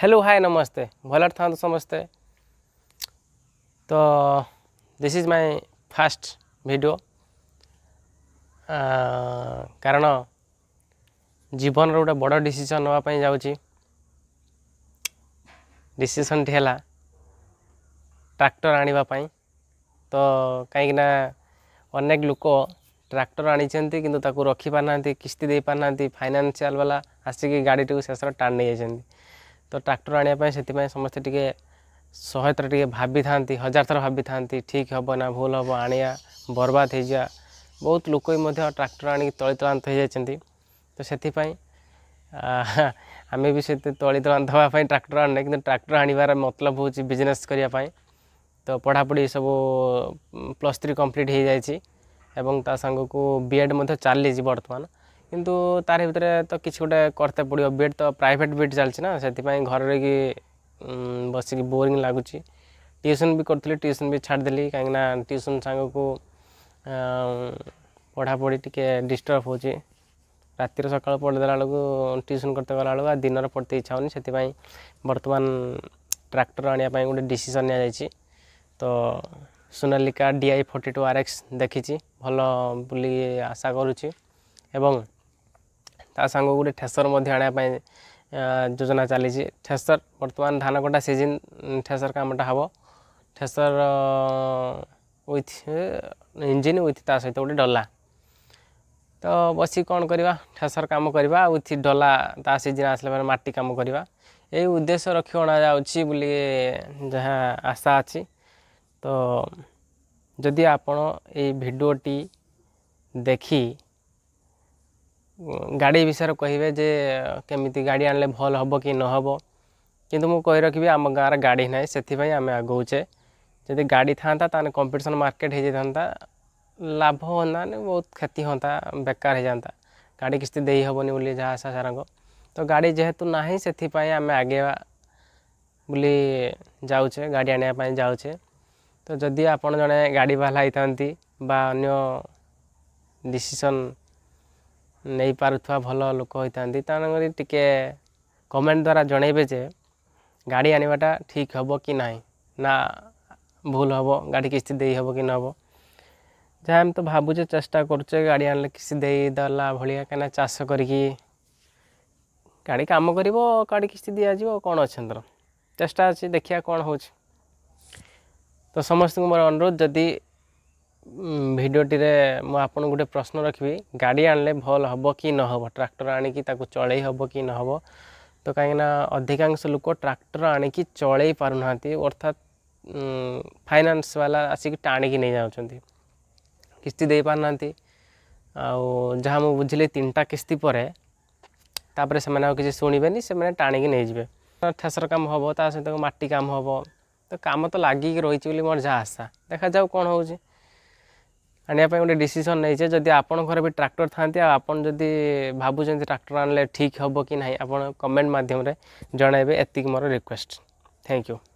hello hi नमस्ते भलर था समस्ते तो this is my first video कारण जीवन रोटे बड़ डिसीजन नापी जाऊँगी डिसीजन ट्राक्टर आने तो कहीं अनेक लोक ट्राक्टर आनी कि रखिपार ना किस्ती दे पार ना फाइनान्सीआल वाला आसिक गाड़ी टी शेष टाण नहीं जाती तो ट्राक्टर आने समस्ते टे शहे टे भाभी था हजार थर भाभी था ठीक हम ना भूल हम आने बर्बाद हो जा बहुत लोक ट्राक्टर आणिक तली तलांत हो जाती तो से आम भी से तली तलांत हाँपी ट्राक्टर आने कि ट्राक्टर आणवर मतलब हूँ बिजनेस करने तो पढ़ापढ़ी सब प्लस थ्री कम्प्लीट हो जाएगी तांग को बीएड चली बर्तमान কিন্তু তার ভিতরে তো কিছু গোটে করতে পড়িব বেড তো প্রাইভেট বেড চালছে না সেপাই ঘরে কি বসিকি বোরিং লাগুচি টিউশন বি করুলি টিউশন বি ছাড়িদেলি কিনা টিউশন সাংকু পড়াপড়ি টিকে ডিস্টর্ব হচ্ছে ରାତିରେ ସକାଳୁ ପଢ଼ିଦେଲା ବେଳକୁ ଟ୍ୟୁସନ୍ କରିତେ ଗଲା ବେଳକୁ ଆଉ ଦିନରେ ପଢ଼ିତେ ଇଚ୍ଛା ହେଉନି ସେଥିପାଇଁ ବର୍ତ୍ତମାନ ଟ୍ରାକ୍ଟର ଆଣିବା ପାଇଁ ଗୋଟେ ଡିସିସନ୍ ନିଆଯାଇଛି ତ Sonalika D I forty two R X ଦେଖିଛି ଭଲ ବୁଲି ଆଶା କରୁଛି ଏବଂ ତା ସାଙ୍ଗକୁ ଗୋଟେ ଠେସର ମଧ୍ୟ ଆଣିବା ପାଇଁ ଯୋଜନା ଚାଲିଛି ଠେସର ବର୍ତ୍ତମାନ ଧାନ କଟା ସିଜିନ୍ ଠେସର କାମଟା ହେବ ଠେସର ୱିଥ୍ ଇଞ୍ଜିନ୍ ୱିଥ୍ ତା ସହିତ ଗୋଟେ ଡଲା ତ ବସି କ'ଣ କରିବା ଠେସର କାମ କରିବା ୱିଥ୍ ଡଲା ତା ସିଜିନ୍ ଆସିଲା ପରେ ମାଟି କାମ କରିବା ଏହି ଉଦ୍ଦେଶ୍ୟ ରଖି ଅଣାଯାଉଛି ବୋଲି ଯାହା ଆଶା ଅଛି ତ ଯଦି ଆପଣ ଏଇ ଭିଡ଼ିଓଟି ଦେଖି गाड़ी विषय कह जे केमी गाड़ी आने भल हम कि न नब कि मुझे रखी आम गाँव राड़ी ना से आम आगोचे जब गाड़ी था कंपिटन मार्केट होता लाभ होता बहुत क्षति हाँ बेकार हो जाता गाड़ी किस्ती देहबन बोली जहाँ आशा सर तो गाड़ी जेहेतु ना से आम आगे बोली जाऊे गाड़ी आने जाऊे तो जदि आप जड़े गाड़ी बाला अन्य डिसीसन ନେଇପାରୁଥିବା ଭଲ ଲୋକ ହୋଇଥାନ୍ତି ତେଣୁକରି ଟିକେ କମେଣ୍ଟ ଦ୍ୱାରା ଜଣେଇବେ ଯେ ଗାଡ଼ି ଆଣିବାଟା ଠିକ୍ ହେବ କି ନାହିଁ ନା ଭୁଲ ହେବ ଗାଡ଼ି କିସ୍ତି ଦେଇ ହେବ କି ନ ହେବ ଯାହା ଆମେ ତ ଭାବୁଛେ ଚେଷ୍ଟା କରୁଛେ ଗାଡ଼ି ଆଣିଲେ କିସ୍ତି ଦେଇଦେଲା ଭଳିଆ କାହିଁକିନା ଚାଷ କରିକି ଗାଡ଼ି କାମ କରିବ ଗାଡ଼ି କିସ୍ତି ଦିଆଯିବ କ'ଣ ଅଛି ତାର ଚେଷ୍ଟା ଅଛି ଦେଖିବା କ'ଣ ହେଉଛି ତ ସମସ୍ତଙ୍କୁ ମୋର ଅନୁରୋଧ ଯଦି भिडटे मुझे गोटे प्रश्न रखी गाड़ी आने भल हम कि न हम ट्राक्टर आणिक चल कि न हम तो कहीं अधिकांश लोक ट्राक्टर आणिक चल पार ना अर्थात फाइनान्स वाला आसिक की नहीं जाती किस्ती दे पार ना आ बुझे तीन टा किस्ती पर किसी शुणे से टाणिक नहीं ठेसर कम हम ता सहित कम हम तो कम तो लग रही मोर जहाँ आशा देखा जाऊ कौन हो ଆଣିବା ପାଇଁ ଗୋଟେ ଡିସିସନ୍ ନେଇଛେ ଯଦି ଆପଣଙ୍କ ଘରେ ବି ଟ୍ରାକ୍ଟର ଥାଆନ୍ତି ଆଉ ଆପଣ ଯଦି ଭାବୁଛନ୍ତି ଟ୍ରାକ୍ଟର ଆଣିଲେ ଠିକ୍ ହେବ କି ନାହିଁ ଆପଣ କମେଣ୍ଟ ମାଧ୍ୟମରେ ଜଣାଇବେ ଏତିକି ମୋର ରିକ୍ୱେଷ୍ଟ ଥ୍ୟାଙ୍କ ୟୁ